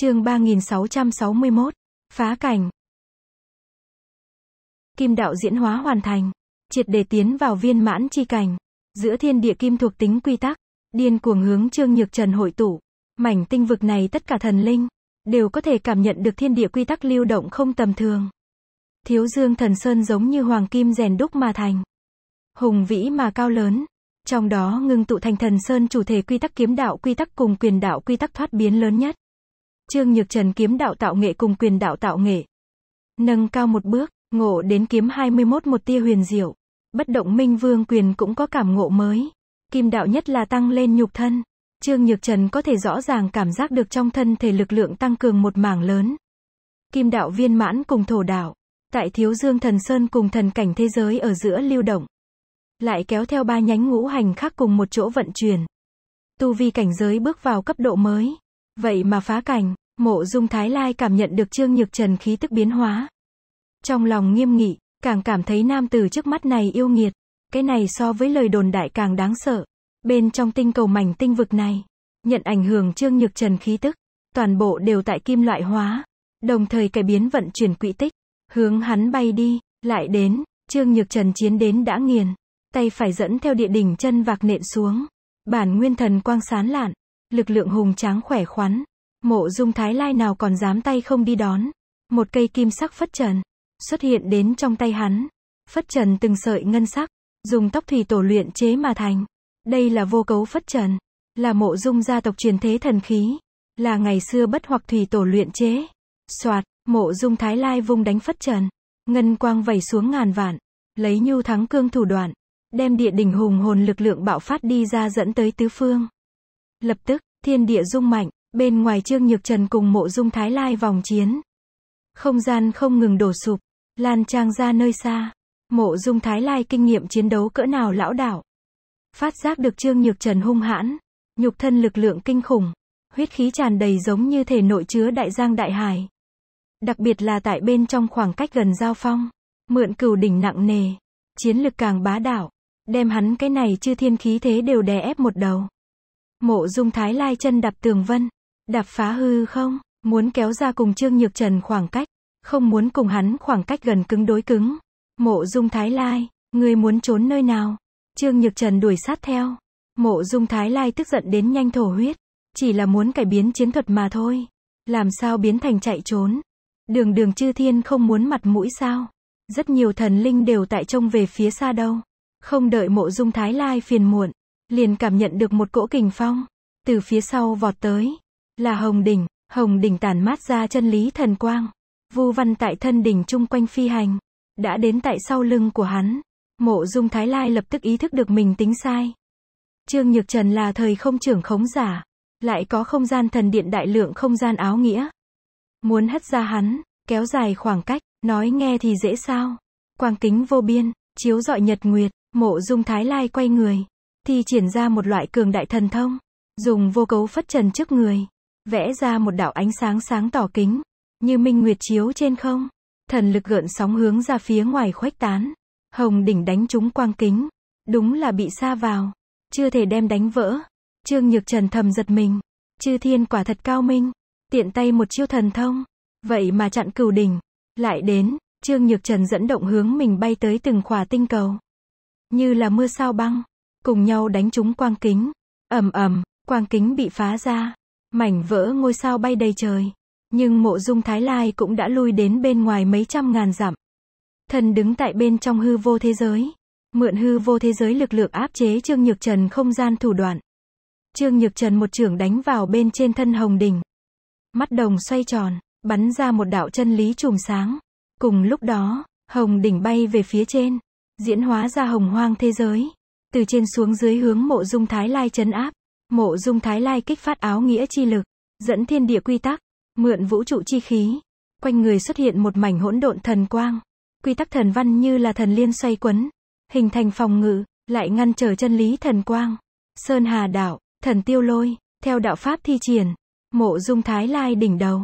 Chương 3661. Phá cảnh. Kim đạo diễn hóa hoàn thành, triệt để tiến vào viên mãn chi cảnh, giữa thiên địa kim thuộc tính quy tắc, điên cuồng hướng Trương Nhược Trần hội tụ. Mảnh tinh vực này tất cả thần linh đều có thể cảm nhận được thiên địa quy tắc lưu động không tầm thường. Thiếu Dương Thần Sơn giống như hoàng kim rèn đúc mà thành, hùng vĩ mà cao lớn, trong đó ngưng tụ thành Thần Sơn chủ thể quy tắc kiếm đạo quy tắc cùng quyền đạo quy tắc thoát biến lớn nhất. Trương Nhược Trần kiếm đạo tạo nghệ cùng quyền đạo tạo nghệ. Nâng cao một bước, ngộ đến kiếm 21 một tia huyền diệu. Bất động minh vương quyền cũng có cảm ngộ mới. Kim đạo nhất là tăng lên nhục thân. Trương Nhược Trần có thể rõ ràng cảm giác được trong thân thể lực lượng tăng cường một mảng lớn. Kim đạo viên mãn cùng thổ đạo. Tại thiếu dương thần sơn cùng thần cảnh thế giới ở giữa lưu động. Lại kéo theo ba nhánh ngũ hành khác cùng một chỗ vận chuyển. Tu vi cảnh giới bước vào cấp độ mới. Vậy mà phá cảnh, Mộ dung Thái Lai cảm nhận được Trương Nhược Trần khí tức biến hóa. Trong lòng nghiêm nghị, càng cảm thấy nam tử trước mắt này yêu nghiệt. Cái này so với lời đồn đại càng đáng sợ. Bên trong tinh cầu mảnh tinh vực này, nhận ảnh hưởng Trương Nhược Trần khí tức, toàn bộ đều tại kim loại hóa, đồng thời cải biến vận chuyển quỹ tích, hướng hắn bay đi, lại đến, Trương Nhược Trần chiến đến đã nghiền, tay phải dẫn theo địa đỉnh chân vạc nện xuống, bản nguyên thần quang sán lạn, lực lượng hùng tráng khỏe khoắn, Mộ dung thái lai nào còn dám tay không đi đón. Một cây kim sắc phất trần, xuất hiện đến trong tay hắn. Phất trần từng sợi ngân sắc, dùng tóc thủy tổ luyện chế mà thành. Đây là vô cấu phất trần, là mộ dung gia tộc truyền thế thần khí, là ngày xưa bất hoặc thủy tổ luyện chế. Soạt, mộ dung thái lai vung đánh phất trần, ngân quang vẩy xuống ngàn vạn, lấy nhu thắng cương thủ đoạn, đem địa đỉnh hùng hồn lực lượng bạo phát đi ra dẫn tới tứ phương. Lập tức, thiên địa rung mạnh, Bên ngoài Trương Nhược Trần cùng mộ dung Thái Lai vòng chiến. Không gian không ngừng đổ sụp, lan trang ra nơi xa. Mộ dung Thái Lai kinh nghiệm chiến đấu cỡ nào lão đảo. Phát giác được Trương Nhược Trần hung hãn, nhục thân lực lượng kinh khủng, huyết khí tràn đầy giống như thể nội chứa đại giang đại hải. Đặc biệt là tại bên trong khoảng cách gần giao phong, mượn cửu đỉnh nặng nề, chiến lực càng bá đảo, đem hắn cái này chư thiên khí thế đều đè ép một đầu. Mộ dung Thái Lai chân đạp tường vân, đạp phá hư không, muốn kéo ra cùng Trương Nhược Trần khoảng cách, không muốn cùng hắn khoảng cách gần cứng đối cứng. Mộ Dung Thái Lai, ngươi muốn trốn nơi nào? Trương Nhược Trần đuổi sát theo. Mộ Dung Thái Lai tức giận đến nhanh thổ huyết, chỉ là muốn cải biến chiến thuật mà thôi, làm sao biến thành chạy trốn? Đường Đường Chư Thiên không muốn mặt mũi sao? Rất nhiều thần linh đều tại trông về phía xa đâu. Không đợi Mộ Dung Thái Lai phiền muộn, liền cảm nhận được một cỗ kình phong từ phía sau vọt tới, là hồng đỉnh, hồng đỉnh tàn mát ra chân lý thần quang. Vu văn tại thân đỉnh chung quanh phi hành, đã đến tại sau lưng của hắn. Mộ dung thái lai lập tức ý thức được mình tính sai. Trương Nhược Trần là thời không trưởng khống giả, lại có không gian thần điện đại lượng không gian áo nghĩa. Muốn hất ra hắn, kéo dài khoảng cách, nói nghe thì dễ sao. Quang kính vô biên, chiếu dọi nhật nguyệt, mộ dung thái lai quay người, thì triển ra một loại cường đại thần thông, dùng vô cấu phất trần trước người. Vẽ ra một đạo ánh sáng sáng tỏ kính, như minh nguyệt chiếu trên không. Thần lực gợn sóng hướng ra phía ngoài khuếch tán. Hồng đỉnh đánh trúng quang kính. Đúng là bị xa vào. Chưa thể đem đánh vỡ. Trương Nhược Trần thầm giật mình. Chư thiên quả thật cao minh. Tiện tay một chiêu thần thông. Vậy mà chặn cửu đỉnh. Lại đến, Trương Nhược Trần dẫn động hướng mình bay tới từng khỏa tinh cầu. Như là mưa sao băng. Cùng nhau đánh trúng quang kính. ầm ầm quang kính bị phá ra. Mảnh vỡ ngôi sao bay đầy trời. Nhưng mộ dung Thái Lai cũng đã lui đến bên ngoài mấy trăm ngàn dặm. Thần đứng tại bên trong hư vô thế giới. Mượn hư vô thế giới lực lượng áp chế Trương Nhược Trần không gian thủ đoạn. Trương Nhược Trần một trường đánh vào bên trên thân hồng đỉnh. Mắt đồng xoay tròn, bắn ra một đạo chân lý trùm sáng. Cùng lúc đó, hồng đỉnh bay về phía trên, diễn hóa ra hồng hoang thế giới. Từ trên xuống dưới hướng mộ dung Thái Lai chấn áp. Mộ dung thái lai kích phát áo nghĩa chi lực, dẫn thiên địa quy tắc, mượn vũ trụ chi khí. Quanh người xuất hiện một mảnh hỗn độn thần quang. Quy tắc thần văn như là thần liên xoay quấn, hình thành phòng ngự, lại ngăn trở chân lý thần quang. Sơn Hà Đạo, thần tiêu lôi, theo đạo pháp thi triển, mộ dung thái lai đỉnh đầu,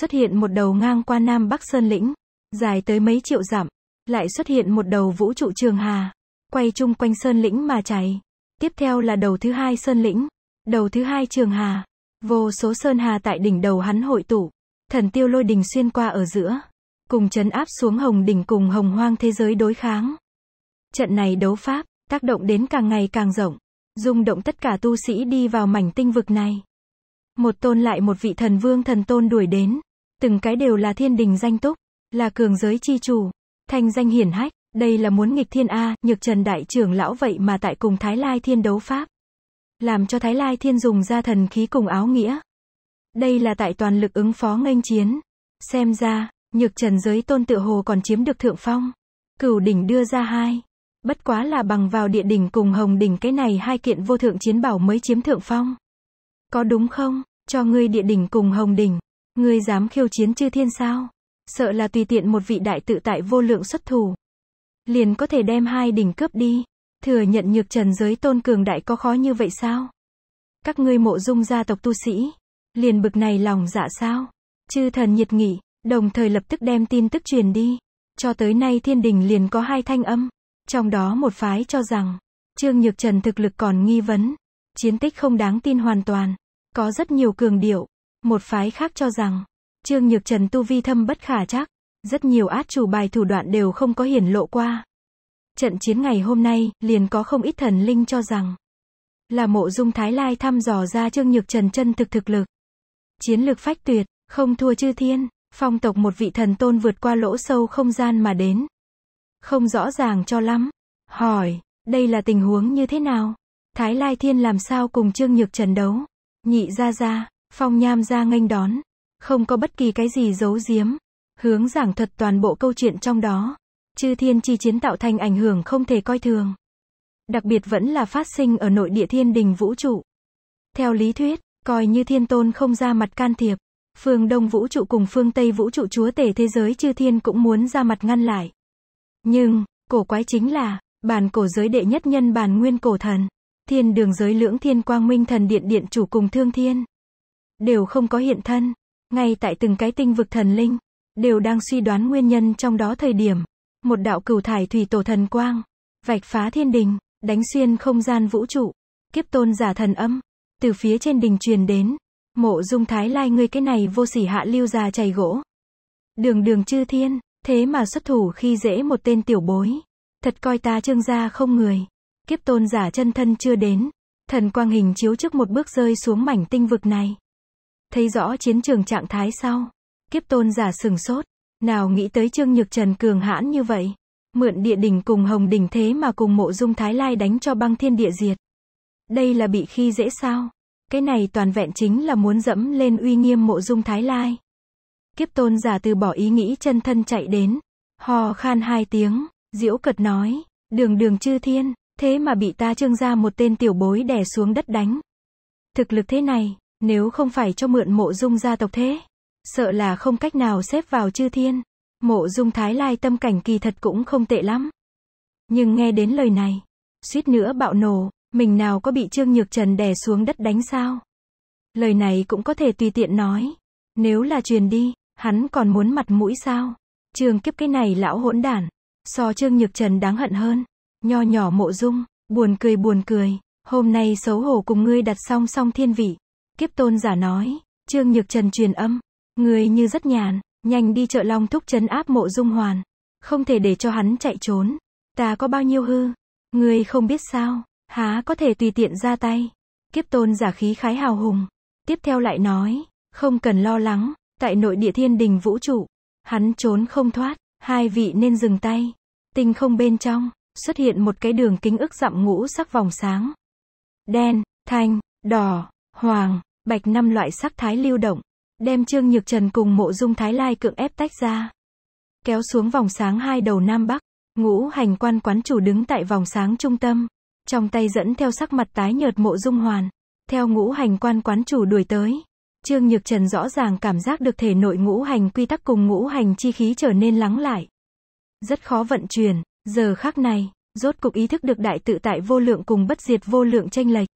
xuất hiện một đầu ngang qua Nam Bắc Sơn Lĩnh, dài tới mấy triệu dặm, lại xuất hiện một đầu vũ trụ trường hà, quay chung quanh Sơn Lĩnh mà chạy. Tiếp theo là đầu thứ hai Sơn Lĩnh, Đầu thứ hai trường hà. Vô số sơn hà tại đỉnh đầu hắn hội tụ. Thần tiêu lôi đình xuyên qua ở giữa. Cùng chấn áp xuống hồng đỉnh cùng hồng hoang thế giới đối kháng. Trận này đấu pháp, tác động đến càng ngày càng rộng. rung động tất cả tu sĩ đi vào mảnh tinh vực này. Một tôn lại một vị thần vương thần tôn đuổi đến. Từng cái đều là thiên đình danh túc. Là cường giới chi chủ. Thanh danh hiển hách. Đây là muốn nghịch thiên A, nhược trần đại trưởng lão vậy mà tại cùng Thái Lai thiên đấu pháp làm cho Thái Lai Thiên dùng ra thần khí cùng áo nghĩa. Đây là tại toàn lực ứng phó nghênh chiến. Xem ra, nhược trần giới tôn tự hồ còn chiếm được thượng phong. Cửu đỉnh đưa ra hai. Bất quá là bằng vào địa đỉnh cùng hồng đỉnh cái này hai kiện vô thượng chiến bảo mới chiếm thượng phong. Có đúng không? Cho ngươi địa đỉnh cùng hồng đỉnh. Ngươi dám khiêu chiến chư thiên sao? Sợ là tùy tiện một vị đại tự tại vô lượng xuất thủ. Liền có thể đem hai đỉnh cướp đi. Thừa nhận nhược trần giới tôn cường đại có khó như vậy sao? Các ngươi mộ dung gia tộc tu sĩ, liền bực này lòng dạ sao? Chư thần nhiệt nghị đồng thời lập tức đem tin tức truyền đi. Cho tới nay thiên đình liền có hai thanh âm, trong đó một phái cho rằng, Trương Nhược Trần thực lực còn nghi vấn, chiến tích không đáng tin hoàn toàn, có rất nhiều cường điệu. Một phái khác cho rằng, Trương Nhược Trần tu vi thâm bất khả chắc, rất nhiều át chủ bài thủ đoạn đều không có hiển lộ qua. Trận chiến ngày hôm nay, liền có không ít thần linh cho rằng là mộ dung thái lai thăm dò ra trương nhược trần chân thực thực lực. Chiến lược phách tuyệt, không thua chư thiên, phong tộc một vị thần tôn vượt qua lỗ sâu không gian mà đến. Không rõ ràng cho lắm. Hỏi, đây là tình huống như thế nào? Thái Lai Thiên làm sao cùng Trương Nhược Trần đấu? Nhị ra ra, Phong Nham ra nghênh đón. Không có bất kỳ cái gì giấu giếm. Hướng giảng thuật toàn bộ câu chuyện trong đó. Chư thiên chi chiến tạo thành ảnh hưởng không thể coi thường. Đặc biệt vẫn là phát sinh ở nội địa thiên đình vũ trụ. Theo lý thuyết, coi như thiên tôn không ra mặt can thiệp, phương Đông vũ trụ cùng phương Tây vũ trụ chúa tể thế giới chư thiên cũng muốn ra mặt ngăn lại. Nhưng, cổ quái chính là, bản cổ giới đệ nhất nhân bản nguyên cổ thần, thiên đường giới lưỡng thiên quang minh thần điện điện chủ cùng thương thiên. Đều không có hiện thân, ngay tại từng cái tinh vực thần linh, đều đang suy đoán nguyên nhân trong đó thời điểm, một đạo cửu thải thủy tổ thần quang, vạch phá thiên đình, đánh xuyên không gian vũ trụ, kiếp tôn giả thần âm, từ phía trên đình truyền đến, mộ dung thái lai ngươi cái này vô sỉ hạ lưu già chày gỗ. Đường đường chư thiên, thế mà xuất thủ khi dễ một tên tiểu bối, thật coi ta trương gia không người, kiếp tôn giả chân thân chưa đến, thần quang hình chiếu trước một bước rơi xuống mảnh tinh vực này. Thấy rõ chiến trường trạng thái sau, kiếp tôn giả sừng sốt, nào nghĩ tới Trương Nhược Trần cường hãn như vậy. Mượn địa đỉnh cùng Hồng đỉnh thế mà cùng mộ dung Thái Lai đánh cho băng thiên địa diệt. Đây là bị khi dễ sao? Cái này toàn vẹn chính là muốn dẫm lên uy nghiêm mộ dung Thái Lai. Kiếp tôn giả từ bỏ ý nghĩ chân thân chạy đến. Hò khan hai tiếng, diễu cật nói, đường đường chư thiên, thế mà bị ta trương ra một tên tiểu bối đè xuống đất đánh. Thực lực thế này, nếu không phải cho mượn mộ dung gia tộc thế, Sợ là không cách nào xếp vào chư thiên. Mộ dung thái lai tâm cảnh kỳ thật cũng không tệ lắm. Nhưng nghe đến lời này, suýt nữa bạo nổ, mình nào có bị Trương Nhược Trần đè xuống đất đánh sao? Lời này cũng có thể tùy tiện nói. Nếu là truyền đi, hắn còn muốn mặt mũi sao? Trường kiếp cái này lão hỗn đản. So Trương Nhược Trần đáng hận hơn. Nho nhỏ mộ dung, buồn cười buồn cười. Hôm nay xấu hổ cùng ngươi đặt song song thiên vị. Kiếp tôn giả nói, Trương Nhược Trần truyền âm. Người như rất nhàn, nhanh đi chợ long thúc chấn áp mộ dung hoàn. Không thể để cho hắn chạy trốn. Ta có bao nhiêu hư? Người không biết sao, há có thể tùy tiện ra tay. Kiếp tôn giả khí khái hào hùng. Tiếp theo lại nói, không cần lo lắng, tại nội địa thiên đình vũ trụ. Hắn trốn không thoát, hai vị nên dừng tay. Tinh không bên trong, xuất hiện một cái đường kính ức dặm ngũ sắc vòng sáng. Đen, thanh, đỏ, hoàng, bạch năm loại sắc thái lưu động. Đem Trương Nhược Trần cùng mộ dung Thái Lai cưỡng ép tách ra. Kéo xuống vòng sáng hai đầu Nam Bắc, ngũ hành quan quán chủ đứng tại vòng sáng trung tâm. Trong tay dẫn theo sắc mặt tái nhợt mộ dung hoàn. Theo ngũ hành quan quán chủ đuổi tới. Trương Nhược Trần rõ ràng cảm giác được thể nội ngũ hành quy tắc cùng ngũ hành chi khí trở nên lắng lại. Rất khó vận chuyển, giờ khắc này, rốt cục ý thức được đại tự tại vô lượng cùng bất diệt vô lượng tranh lệch.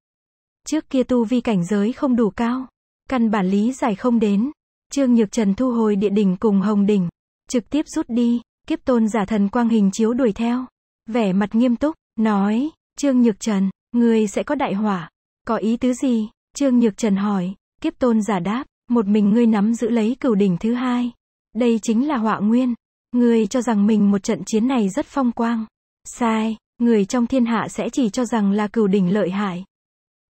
Trước kia tu vi cảnh giới không đủ cao, Căn bản lý giải không đến. Trương Nhược Trần thu hồi địa đỉnh cùng Hồng đỉnh, trực tiếp rút đi, kiếp tôn giả thần quang hình chiếu đuổi theo. Vẻ mặt nghiêm túc, nói, Trương Nhược Trần, người sẽ có đại hỏa. Có ý tứ gì? Trương Nhược Trần hỏi, kiếp tôn giả đáp, một mình ngươi nắm giữ lấy cửu đỉnh thứ hai. Đây chính là họa nguyên. Người cho rằng mình một trận chiến này rất phong quang. Sai, người trong thiên hạ sẽ chỉ cho rằng là cửu đỉnh lợi hại.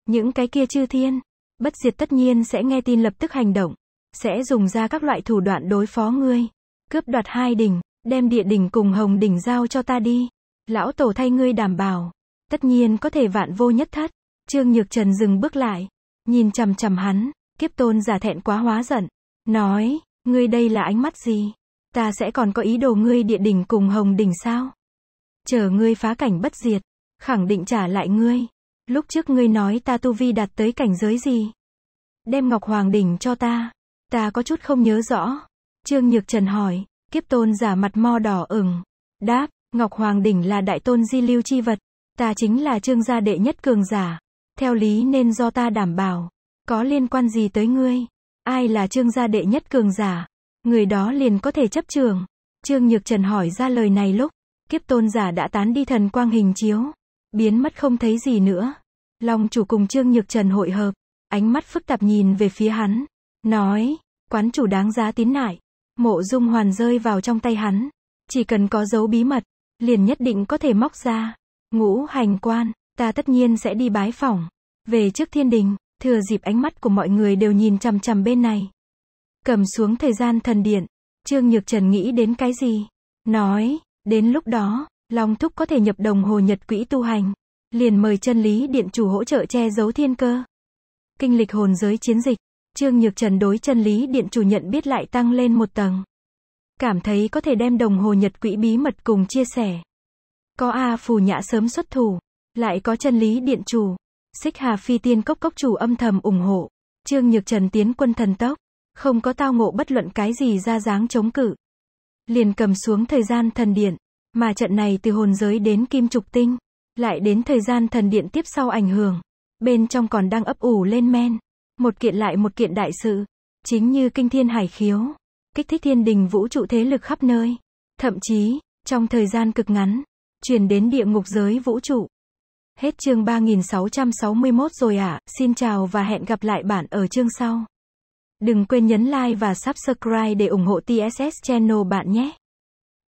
Những cái kia chư thiên, Bất diệt tất nhiên sẽ nghe tin lập tức hành động, sẽ dùng ra các loại thủ đoạn đối phó ngươi, cướp đoạt hai đỉnh, đem địa đỉnh cùng hồng đỉnh giao cho ta đi. Lão tổ thay ngươi đảm bảo, tất nhiên có thể vạn vô nhất thất. Trương Nhược Trần dừng bước lại, nhìn chằm chằm hắn, kiếp tôn giả thẹn quá hóa giận, nói, ngươi đây là ánh mắt gì? Ta sẽ còn có ý đồ ngươi địa đỉnh cùng hồng đỉnh sao? Chờ ngươi phá cảnh bất diệt, khẳng định trả lại ngươi. Lúc trước ngươi nói ta tu vi đạt tới cảnh giới gì? Đem Ngọc Hoàng Đỉnh cho ta. Ta có chút không nhớ rõ. Trương Nhược Trần hỏi, kiếp tôn giả mặt mo đỏ ửng. Đáp, Ngọc Hoàng Đỉnh là đại tôn di lưu chi vật. Ta chính là trương gia đệ nhất cường giả. Theo lý nên do ta đảm bảo. Có liên quan gì tới ngươi? Ai là trương gia đệ nhất cường giả? Người đó liền có thể chấp trường. Trương Nhược Trần hỏi ra lời này lúc, kiếp tôn giả đã tán đi thần quang hình chiếu. Biến mất không thấy gì nữa. Long chủ cùng Trương Nhược Trần hội hợp, ánh mắt phức tạp nhìn về phía hắn, nói, quán chủ đáng giá tín nại. Mộ dung hoàn rơi vào trong tay hắn, chỉ cần có dấu bí mật, liền nhất định có thể móc ra. Ngũ hành quan, ta tất nhiên sẽ đi bái phỏng. Về trước thiên đình, thừa dịp ánh mắt của mọi người đều nhìn chằm chằm bên này. Cầm xuống thời gian thần điện, Trương Nhược Trần nghĩ đến cái gì? Nói, đến lúc đó, Long Thúc có thể nhập đồng hồ nhật quỹ tu hành. Liền mời chân lý điện chủ hỗ trợ che giấu thiên cơ. Kinh lịch hồn giới chiến dịch, Trương Nhược Trần đối chân lý điện chủ nhận biết lại tăng lên một tầng. Cảm thấy có thể đem đồng hồ nhật quỹ bí mật cùng chia sẻ. Có A Phù Nhã sớm xuất thủ, lại có chân lý điện chủ. Xích Hà Phi Tiên Cốc Cốc chủ âm thầm ủng hộ. Trương Nhược Trần tiến quân thần tốc, không có tao ngộ bất luận cái gì ra dáng chống cự. Liền cầm xuống thời gian thần điện, mà trận này từ hồn giới đến kim trục tinh, lại đến thời gian thần điện tiếp sau ảnh hưởng. Bên trong còn đang ấp ủ lên men, một kiện lại một kiện đại sự, chính như kinh thiên hải khiếu, kích thích thiên đình vũ trụ thế lực khắp nơi. Thậm chí, trong thời gian cực ngắn, truyền đến địa ngục giới vũ trụ. Hết chương 3661 rồi ạ, à. xin chào và hẹn gặp lại bạn ở chương sau. Đừng quên nhấn like và subscribe để ủng hộ TSS channel bạn nhé.